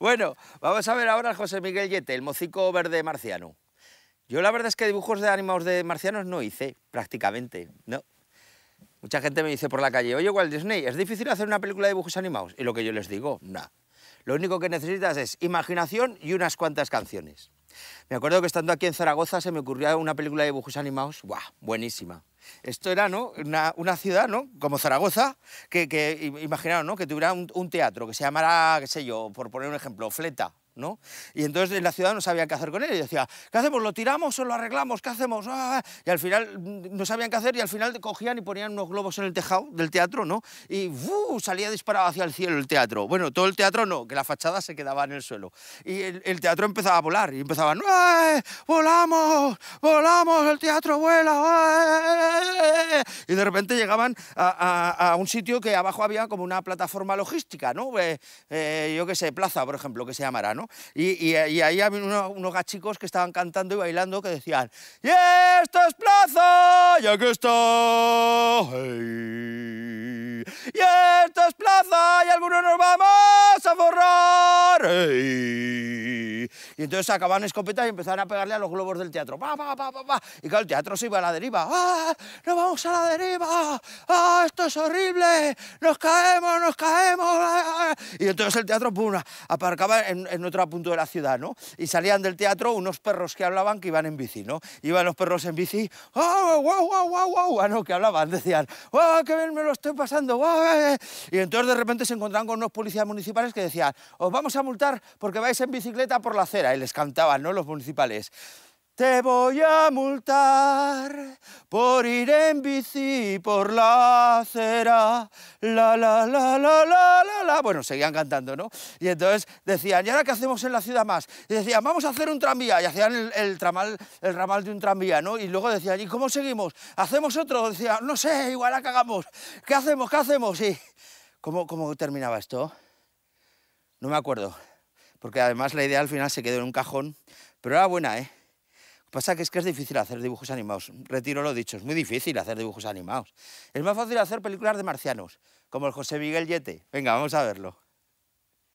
Bueno, vamos a ver ahora a José Miguel Yete, el mocico verde marciano. Yo la verdad es que dibujos de ánimos de marcianos no hice, prácticamente, ¿no? Mucha gente me dice por la calle, oye Walt Disney, ¿es difícil hacer una película de dibujos animados? Y lo que yo les digo, nada. Lo único que necesitas es imaginación y unas cuantas canciones. Me acuerdo que estando aquí en Zaragoza se me ocurrió una película de dibujos animados, ¡buah! Buenísima. Esto era ¿no? una, una ciudad ¿no? como Zaragoza, que, que imaginaron ¿no? que tuviera un, teatro que se llamara, qué sé yo, por poner un ejemplo, Fleta. ¿no? Y entonces en la ciudad no sabían qué hacer con él. Y decía, ¿qué hacemos? ¿Lo tiramos o lo arreglamos? ¿Qué hacemos? Ah, ah, ah". Y al final mm, no sabían qué hacer y al final cogían y ponían unos globos en el tejado del teatro, ¿no? Y salía disparado hacia el cielo el teatro. Bueno, todo el teatro no, que la fachada se quedaba en el suelo. Y el, teatro empezaba a volar y empezaban, ¡Eh! ¡Volamos! ¡Volamos! ¡El teatro vuela! ¡Eh! eh, eh y de repente llegaban a, a, un sitio que abajo había como una plataforma logística, ¿no? Eh, eh, yo qué sé, Plaza, por ejemplo, que se llamará, ¿no? Y, y, ahí había unos, unos, gachicos que estaban cantando y bailando que decían ¡Y esto es Plaza! ¡Y que está! Hey. ¡Y esto es Plaza! ¡Y algunos nos vamos a borrar! Hey. Y entonces sacaban escopetas y empezaron a pegarle a los globos del teatro. Pa, pa, pa, pa, Y claro, el teatro se iba a la deriva. ¡Ah! ¡No vamos a la deriva! ¡Ah! ¡Esto es horrible! ¡Nos caemos, nos caemos! Y entonces el teatro aparcaba en, en, otro punto de la ciudad, ¿no? Y salían del teatro unos perros que hablaban que iban en bici, ¿no? Iban los perros en bici, ¡ah, ¡guau, guau, guau, guau, guau! Ah, no, que hablaban, decían, ¡guau, ¡ah, qué bien me lo estoy pasando! Eh, eh! Y entonces de repente se encontraban con unos policías municipales que decían, os vamos a multar porque vais en bicicleta por la acera. Y les cantaban, ¿no? Los municipales. Te voy a multar por ir en bici por la acera. La, la, la, la, la, la, la. Bueno, seguían cantando, ¿no? Y entonces decían, ¿y ahora qué hacemos en la ciudad más? Y decían, vamos a hacer un tranvía. Y hacían el, tramal, el ramal de un tranvía, ¿no? Y luego decían, ¿y cómo seguimos? ¿Hacemos otro? Decían, no sé, igual la cagamos. ¿Qué hacemos? ¿Qué hacemos? Y... ¿Cómo, cómo terminaba esto? No me acuerdo. Porque además la idea al final se quedó en un cajón. Pero era buena, ¿eh? Pasa que es que es difícil hacer dibujos animados. Retiro lo dicho, es muy difícil hacer dibujos animados. Es más fácil hacer películas de marcianos, como el José Miguel Yete. Venga, vamos a verlo.